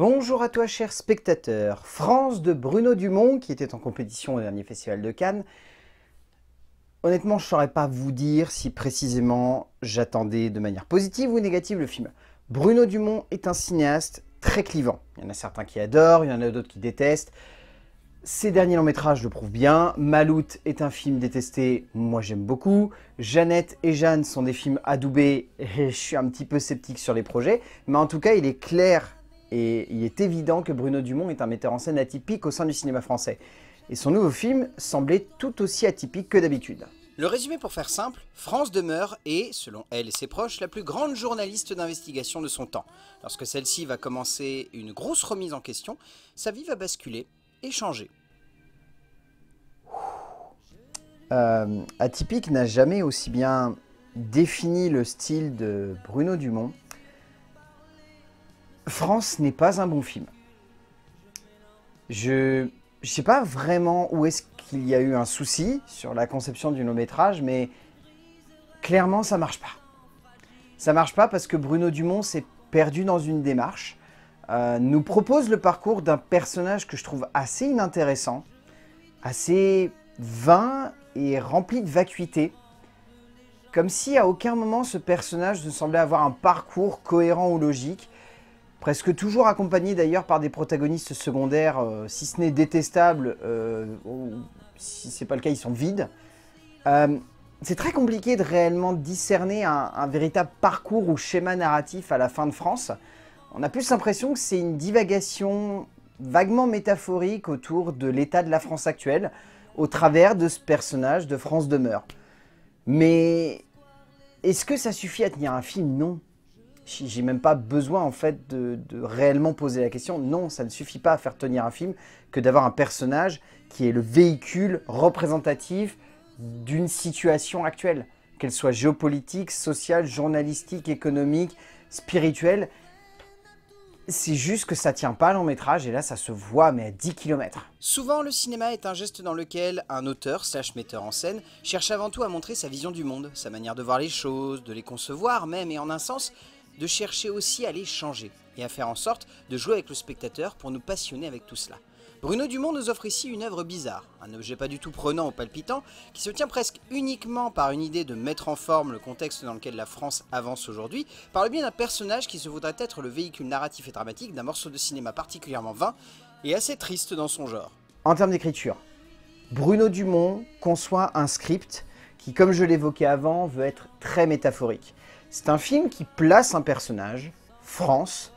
Bonjour à toi chers spectateurs, France de Bruno Dumont qui était en compétition au dernier festival de Cannes. Honnêtement, je ne saurais pas vous dire si précisément j'attendais de manière positive ou négative le film. Bruno Dumont est un cinéaste très clivant. Il y en a certains qui adorent, il y en a d'autres qui détestent. Ses derniers longs métrages le prouvent bien. Malout est un film détesté, moi j'aime beaucoup. Jeannette et Jeanne sont des films adoubés et je suis un petit peu sceptique sur les projets. Mais en tout cas, il est clair et il est évident que Bruno Dumont est un metteur en scène atypique au sein du cinéma français. Et son nouveau film semblait tout aussi atypique que d'habitude. Le résumé pour faire simple, France demeure et, selon elle et ses proches, la plus grande journaliste d'investigation de son temps. Lorsque celle-ci va commencer une grosse remise en question, sa vie va basculer et changer. Euh, atypique n'a jamais aussi bien défini le style de Bruno Dumont France n'est pas un bon film. Je ne sais pas vraiment où est-ce qu'il y a eu un souci sur la conception du long métrage, mais clairement ça marche pas. Ça marche pas parce que Bruno Dumont s'est perdu dans une démarche, euh, nous propose le parcours d'un personnage que je trouve assez inintéressant, assez vain et rempli de vacuité, comme si à aucun moment ce personnage ne semblait avoir un parcours cohérent ou logique, presque toujours accompagné d'ailleurs par des protagonistes secondaires, euh, si ce n'est détestables, euh, ou si c'est pas le cas, ils sont vides. Euh, c'est très compliqué de réellement discerner un, véritable parcours ou schéma narratif à la fin de France. On a plus l'impression que c'est une divagation vaguement métaphorique autour de l'état de la France actuelle, au travers de ce personnage de France demeure. Mais est-ce que ça suffit à tenir un film Non j'ai même pas besoin en fait de, réellement poser la question. Non, ça ne suffit pas à faire tenir un film que d'avoir un personnage qui est le véhicule représentatif d'une situation actuelle, qu'elle soit géopolitique, sociale, journalistique, économique, spirituelle. C'est juste que ça tient pas à long métrage et là ça se voit mais à 10 km. Souvent le cinéma est un geste dans lequel un auteur slash metteur en scène cherche avant tout à montrer sa vision du monde, sa manière de voir les choses, de les concevoir même et en un sens de chercher aussi à les changer et à faire en sorte de jouer avec le spectateur pour nous passionner avec tout cela. Bruno Dumont nous offre ici une œuvre bizarre, un objet pas du tout prenant ou palpitant, qui se tient presque uniquement par une idée de mettre en forme le contexte dans lequel la France avance aujourd'hui, par le biais d'un personnage qui se voudrait être le véhicule narratif et dramatique d'un morceau de cinéma particulièrement vain et assez triste dans son genre. En termes d'écriture, Bruno Dumont conçoit un script qui, comme je l'évoquais avant, veut être très métaphorique. C'est un film qui place un personnage, France,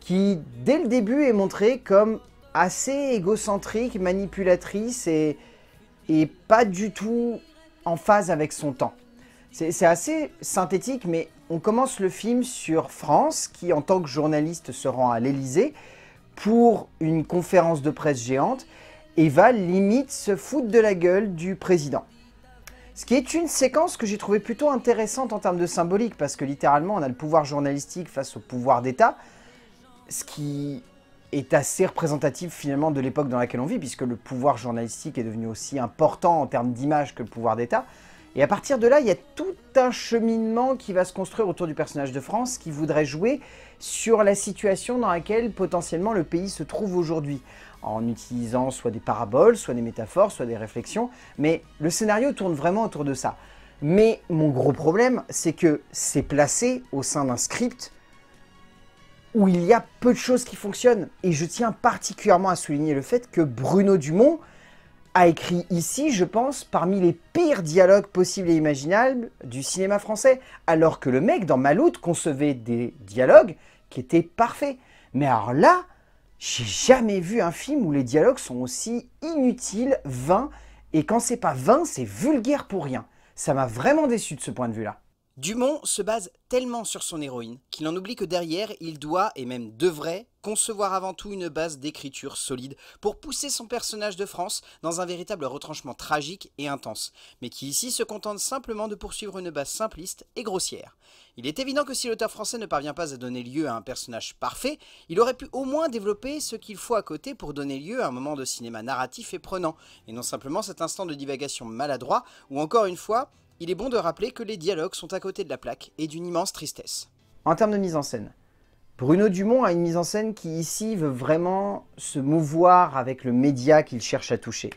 qui dès le début est montré comme assez égocentrique, manipulatrice et, pas du tout en phase avec son temps. C'est assez synthétique, mais on commence le film sur France, qui en tant que journaliste se rend à l'Elysée pour une conférence de presse géante et va limite se foutre de la gueule du président. Ce qui est une séquence que j'ai trouvée plutôt intéressante en termes de symbolique, parce que littéralement, on a le pouvoir journalistique face au pouvoir d'État, ce qui est assez représentatif finalement de l'époque dans laquelle on vit, puisque le pouvoir journalistique est devenu aussi important en termes d'image que le pouvoir d'État. Et à partir de là, il y a tout un cheminement qui va se construire autour du personnage de France qui voudrait jouer sur la situation dans laquelle potentiellement le pays se trouve aujourd'hui en utilisant soit des paraboles, soit des métaphores, soit des réflexions, mais le scénario tourne vraiment autour de ça. Mais mon gros problème, c'est que c'est placé au sein d'un script où il y a peu de choses qui fonctionnent. Et je tiens particulièrement à souligner le fait que Bruno Dumont a écrit ici, je pense, parmi les pires dialogues possibles et imaginables du cinéma français. Alors que le mec, dans Maloute, concevait des dialogues qui étaient parfaits. Mais alors là, j'ai jamais vu un film où les dialogues sont aussi inutiles, vains, et quand c'est pas vain, c'est vulgaire pour rien. Ça m'a vraiment déçu de ce point de vue-là. Dumont se base tellement sur son héroïne qu'il en oublie que derrière, il doit, et même devrait, concevoir avant tout une base d'écriture solide pour pousser son personnage de France dans un véritable retranchement tragique et intense, mais qui ici se contente simplement de poursuivre une base simpliste et grossière. Il est évident que si l'auteur français ne parvient pas à donner lieu à un personnage parfait, il aurait pu au moins développer ce qu'il faut à côté pour donner lieu à un moment de cinéma narratif et prenant, et non simplement cet instant de divagation maladroit où encore une fois, il est bon de rappeler que les dialogues sont à côté de la plaque et d'une immense tristesse. En termes de mise en scène, Bruno Dumont a une mise en scène qui ici veut vraiment se mouvoir avec le média qu'il cherche à toucher.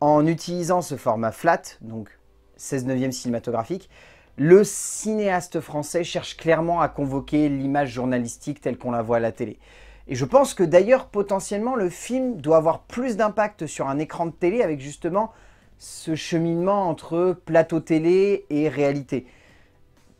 En utilisant ce format flat, donc 16 neuvième cinématographique, le cinéaste français cherche clairement à convoquer l'image journalistique telle qu'on la voit à la télé. Et je pense que d'ailleurs, potentiellement, le film doit avoir plus d'impact sur un écran de télé avec justement ce cheminement entre plateau télé et réalité.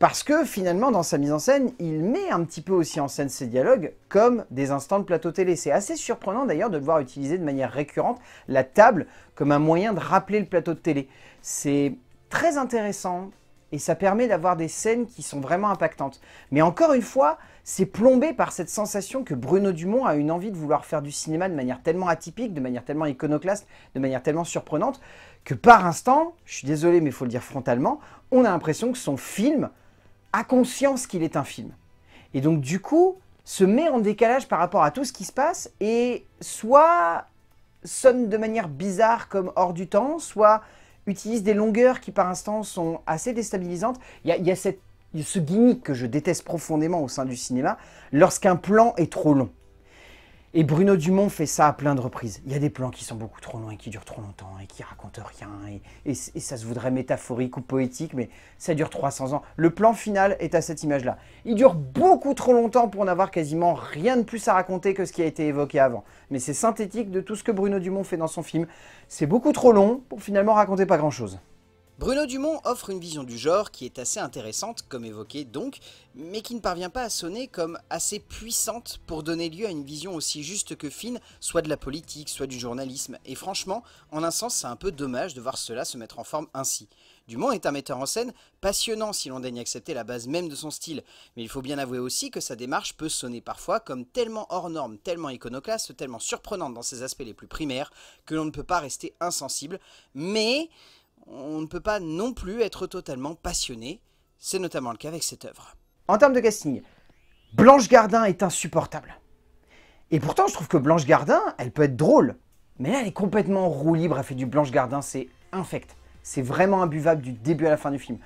Parce que finalement, dans sa mise en scène, il met un petit peu aussi en scène ses dialogues comme des instants de plateau télé. C'est assez surprenant d'ailleurs de le voir utiliser de manière récurrente la table comme un moyen de rappeler le plateau de télé. C'est très intéressant et ça permet d'avoir des scènes qui sont vraiment impactantes. Mais encore une fois, c'est plombé par cette sensation que Bruno Dumont a une envie de vouloir faire du cinéma de manière tellement atypique, de manière tellement iconoclaste, de manière tellement surprenante, que par instant, je suis désolé mais il faut le dire frontalement, on a l'impression que son film a conscience qu'il est un film. Et donc du coup, se met en décalage par rapport à tout ce qui se passe et soit sonne de manière bizarre comme hors du temps, soit utilise des longueurs qui par instant sont assez déstabilisantes. Il y a, ce gimmick que je déteste profondément au sein du cinéma, lorsqu'un plan est trop long. Et Bruno Dumont fait ça à plein de reprises. Il y a des plans qui sont beaucoup trop longs et qui durent trop longtemps et qui racontent rien. Et, ça se voudrait métaphorique ou poétique, mais ça dure 300 ans. Le plan final est à cette image-là. Il dure beaucoup trop longtemps pour n'avoir quasiment rien de plus à raconter que ce qui a été évoqué avant. Mais c'est synthétique de tout ce que Bruno Dumont fait dans son film. C'est beaucoup trop long pour finalement raconter pas grand-chose. Bruno Dumont offre une vision du genre qui est assez intéressante, comme évoqué donc, mais qui ne parvient pas à sonner comme assez puissante pour donner lieu à une vision aussi juste que fine, soit de la politique, soit du journalisme, et franchement, en un sens c'est un peu dommage de voir cela se mettre en forme ainsi. Dumont est un metteur en scène passionnant si l'on daigne accepter la base même de son style, mais il faut bien avouer aussi que sa démarche peut sonner parfois comme tellement hors norme, tellement iconoclaste, tellement surprenante dans ses aspects les plus primaires, que l'on ne peut pas rester insensible, mais on ne peut pas non plus être totalement passionné. C'est notamment le cas avec cette œuvre. En termes de casting, Blanche Gardin est insupportable. Et pourtant, je trouve que Blanche Gardin, elle peut être drôle. Mais là, elle est complètement roue libre, elle fait du Blanche Gardin, c'est infect. C'est vraiment imbuvable du début à la fin du film.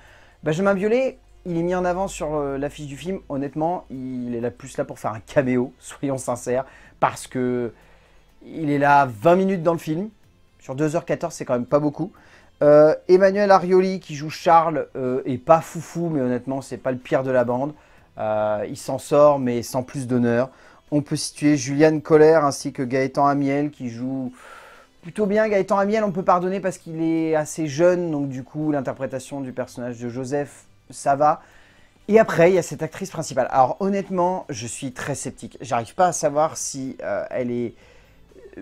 Benjamin Violet, il est mis en avant sur euh, l'affiche du film. Honnêtement, il est là plus là pour faire un caméo, soyons sincères, parce que il est là 20 minutes dans le film. Sur 2h14, c'est quand même pas beaucoup. Euh, Emmanuel Arioli qui joue Charles euh, est pas foufou, mais honnêtement, c'est pas le pire de la bande. Euh, il s'en sort, mais sans plus d'honneur. On peut situer Juliane Colère ainsi que Gaëtan Amiel qui joue plutôt bien. Gaëtan Amiel, on peut pardonner parce qu'il est assez jeune, donc du coup, l'interprétation du personnage de Joseph, ça va. Et après, il y a cette actrice principale. Alors honnêtement, je suis très sceptique. J'arrive pas à savoir si elle est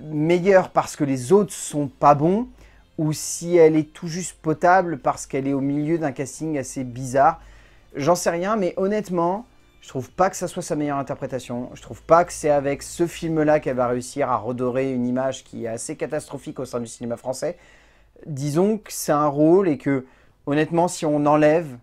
meilleure parce que les autres sont pas bons ou si elle est tout juste potable parce qu'elle est au milieu d'un casting assez bizarre. J'en sais rien, mais honnêtement, je trouve pas que ça soit sa meilleure interprétation. Je trouve pas que c'est avec ce film-là qu'elle va réussir à redorer une image qui est assez catastrophique au sein du cinéma français. Disons que c'est un rôle et que, honnêtement, si on enlève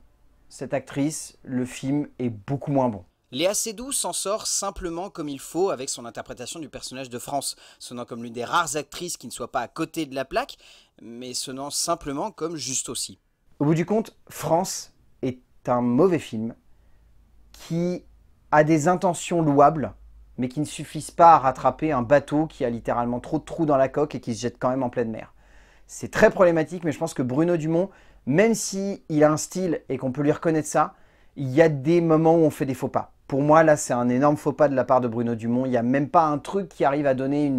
cette actrice, le film est beaucoup moins bon. Léa Seydoux s'en sort simplement comme il faut avec son interprétation du personnage de France, sonnant comme l'une des rares actrices qui ne soit pas à côté de la plaque, mais sonnant simplement comme juste aussi. Au bout du compte, France est un mauvais film qui a des intentions louables, mais qui ne suffisent pas à rattraper un bateau qui a littéralement trop de trous dans la coque et qui se jette quand même en pleine mer. C'est très problématique, mais je pense que Bruno Dumont, même s'il il a un style et qu'on peut lui reconnaître ça, il y a des moments où on fait des faux pas. Pour moi, là, c'est un énorme faux pas de la part de Bruno Dumont. Il n'y a même pas un truc qui arrive à donner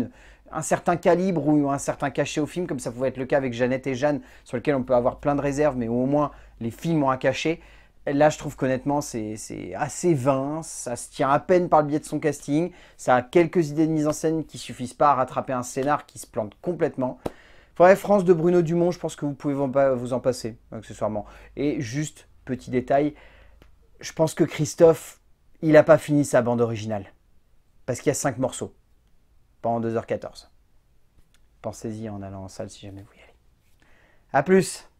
un certain calibre ou un certain cachet au film, comme ça pouvait être le cas avec Jeannette et Jeanne, sur lequel on peut avoir plein de réserves, mais au moins les films ont un cachet. Là, je trouve qu'honnêtement, c'est assez vain, ça se tient à peine par le biais de son casting, ça a quelques idées de mise en scène qui suffisent pas à rattraper un scénar qui se plante complètement. Bref, France de Bruno Dumont, je pense que vous pouvez vous en passer, accessoirement. Et juste, petit détail, je pense que Christophe il n'a pas fini sa bande originale. Parce qu'il y a 5 morceaux. Pendant 2h14. Pensez-y en allant en salle si jamais vous y allez. A plus